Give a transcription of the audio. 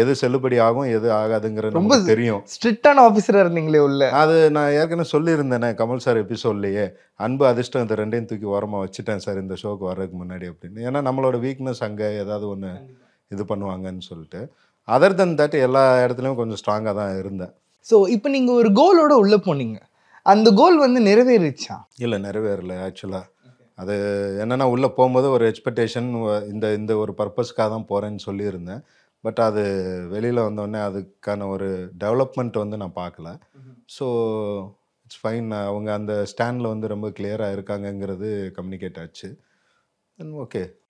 எது செல்லுபடி ஆகும் எது ஆகாதுங்கிற ரொம்ப தெரியும் ஸ்ட்ரிக்டான ஆஃபீஸராக இருந்தீங்களே உள்ள அது நான் ஏற்கனவே சொல்லியிருந்தேனே கமல் சார் எபிசோட்லேயே அன்பு அதிர்ஷ்டம் இந்த ரெண்டையும் தூக்கி ஓரமாக வச்சுட்டேன் சார் இந்த ஷோக்கு வர்றதுக்கு முன்னாடி அப்படின்னு ஏன்னா நம்மளோட வீக்னஸ் அங்கே ஏதாவது ஒன்று இது பண்ணுவாங்கன்னு சொல்லிட்டு அதர் தன் தட் எல்லா இடத்துலையும் கொஞ்சம் ஸ்ட்ராங்காக தான் இருந்தேன் ஸோ இப்போ நீங்கள் ஒரு கோலோட உள்ளே போனீங்க அந்த கோல் வந்து நிறைவேறிச்சா இல்லை நிறைவேறல ஆக்சுவலாக அது என்னென்னா உள்ளே போகும்போது ஒரு எக்ஸ்பெக்டேஷன் இந்த இந்த ஒரு பர்பஸ்க்காக தான் போகிறேன்னு சொல்லியிருந்தேன் பட் அது வெளியில் வந்தோடனே அதுக்கான ஒரு டெவலப்மெண்ட் வந்து நான் பார்க்கல ஸோ இட்ஸ் ஃபைன் அவங்க அந்த ஸ்டாண்டில் வந்து ரொம்ப கிளியராக இருக்காங்கங்கிறது கம்யூனிகேட் ஆச்சு தென் ஓகே